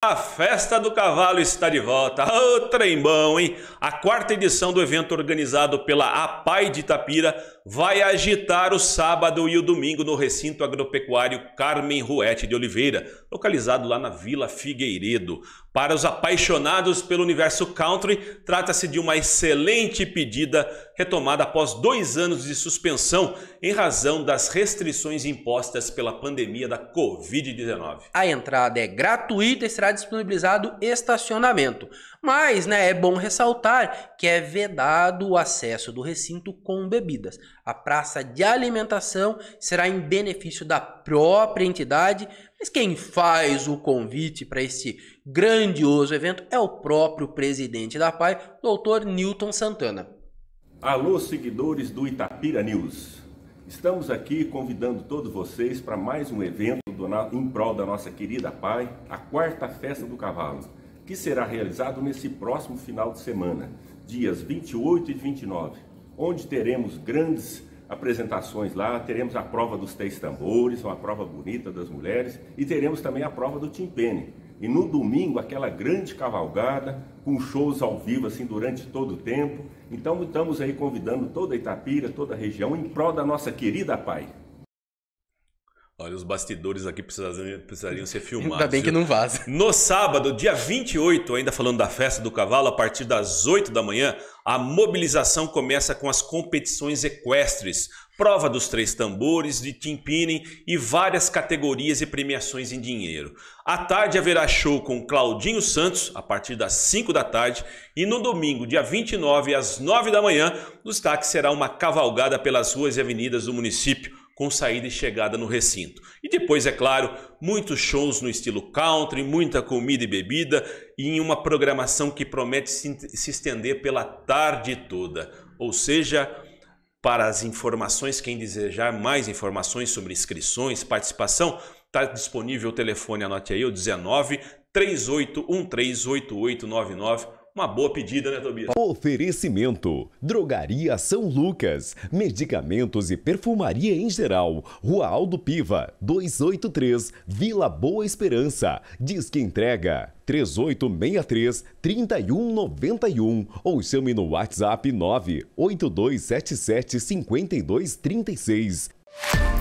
A Festa do Cavalo está de volta. Ô, oh, trembão, hein? A quarta edição do evento organizado pela APAI de Itapira vai agitar o sábado e o domingo no recinto agropecuário Carmen Ruete de Oliveira, localizado lá na Vila Figueiredo. Para os apaixonados pelo universo country, trata-se de uma excelente pedida retomada após dois anos de suspensão em razão das restrições impostas pela pandemia da Covid-19. A entrada é gratuita e será disponibilizado estacionamento. Mas né, é bom ressaltar que é vedado o acesso do recinto com bebidas. A praça de alimentação será em benefício da própria entidade, mas quem faz o convite para esse grandioso evento é o próprio presidente da PAI, doutor Newton Santana. Alô, seguidores do Itapira News. Estamos aqui convidando todos vocês para mais um evento do, em prol da nossa querida Pai, a quarta festa do cavalo, que será realizado nesse próximo final de semana, dias 28 e 29, onde teremos grandes apresentações lá, teremos a prova dos três tambores, uma prova bonita das mulheres, e teremos também a prova do timpene, e no domingo, aquela grande cavalgada, com shows ao vivo, assim, durante todo o tempo. Então, estamos aí convidando toda a Itapira, toda a região, em prol da nossa querida Pai. Olha, os bastidores aqui precisariam, precisariam ser filmados. Ainda bem que não vaza. No sábado, dia 28, ainda falando da festa do cavalo, a partir das 8 da manhã, a mobilização começa com as competições equestres, prova dos três tambores, de timpinem e várias categorias e premiações em dinheiro. À tarde haverá show com Claudinho Santos, a partir das 5 da tarde, e no domingo, dia 29, às 9 da manhã, o destaque será uma cavalgada pelas ruas e avenidas do município com saída e chegada no recinto. E depois, é claro, muitos shows no estilo country, muita comida e bebida e em uma programação que promete se estender pela tarde toda. Ou seja, para as informações, quem desejar mais informações sobre inscrições, participação, está disponível o telefone, anote aí, o 19 38138899 uma boa pedida, né, Tobias? Oferecimento: Drogaria São Lucas, medicamentos e perfumaria em geral. Rua Aldo Piva, 283, Vila Boa Esperança. Diz que entrega 3863 3191 ou chame no WhatsApp 98277 5236.